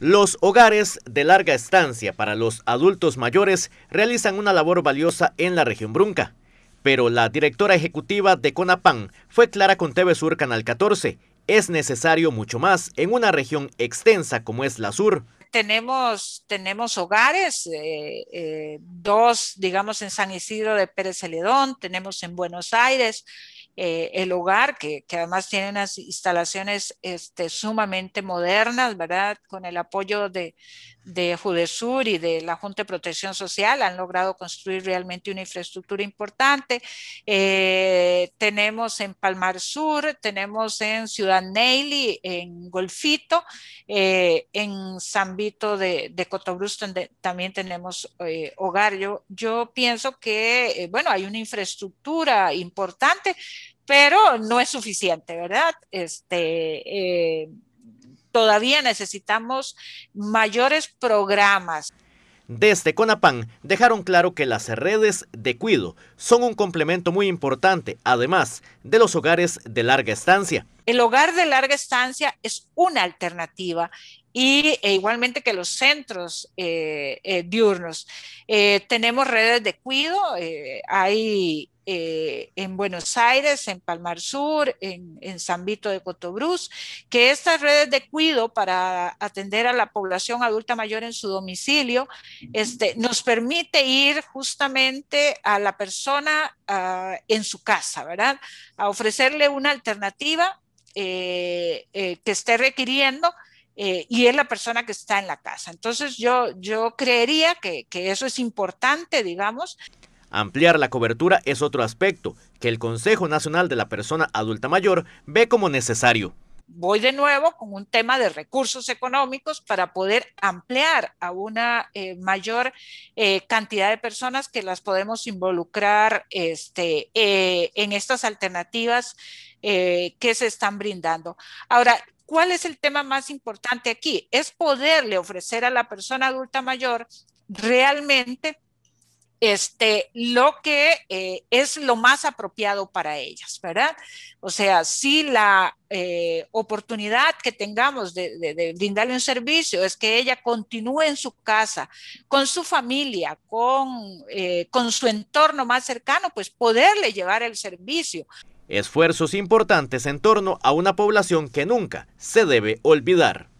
Los hogares de larga estancia para los adultos mayores realizan una labor valiosa en la región Brunca, pero la directora ejecutiva de CONAPAN fue clara con TV Sur Canal 14. Es necesario mucho más en una región extensa como es la Sur. Tenemos, tenemos hogares, eh, eh, dos, digamos, en San Isidro de Pérez Celedón, tenemos en Buenos Aires, eh, el hogar, que, además tiene unas instalaciones este, sumamente modernas, ¿verdad? Con el apoyo de, de Judesur y de la Junta de Protección Social, han logrado construir realmente una infraestructura importante. Eh, tenemos en Palmar Sur, tenemos en Ciudad Neily, en Golfito, eh, en San Vito de, de donde también tenemos hogar. Yo, yo pienso que, bueno, hay una infraestructura importante pero no es suficiente, ¿verdad? Este, eh, todavía necesitamos mayores programas. Desde Conapan dejaron claro que las redes de cuido son un complemento muy importante, además de los hogares de larga estancia. El hogar de larga estancia es una alternativa y e igualmente que los centros eh, eh, diurnos. tenemos redes de cuido, hay eh, en Buenos Aires, en Palmar Sur, en, San Vito de Cotobruz, que estas redes de cuido para atender a la población adulta mayor en su domicilio este, nos permite ir justamente a la persona ah, en su casa, ¿verdad? A ofrecerle una alternativa eh, eh, que esté requiriendo. y es la persona que está en la casa. Entonces yo, yo creería que eso es importante, digamos. Ampliar la cobertura es otro aspecto que el Consejo Nacional de la Persona Adulta Mayor ve como necesario. Voy de nuevo con un tema de recursos económicos para poder ampliar a una eh, mayor eh, cantidad de personas que las podemos involucrar este, eh, en estas alternativas que se están brindando. Ahora, ¿cuál es el tema más importante aquí? Es poderle ofrecer a la persona adulta mayor realmente este, lo que eh, es lo más apropiado para ellas, ¿verdad? O sea, si la eh, oportunidad que tengamos de, brindarle un servicio es que ella continúe en su casa, con su familia, eh, con su entorno más cercano, pues poderle llevar el servicio. Esfuerzos importantes en torno a una población que nunca se debe olvidar.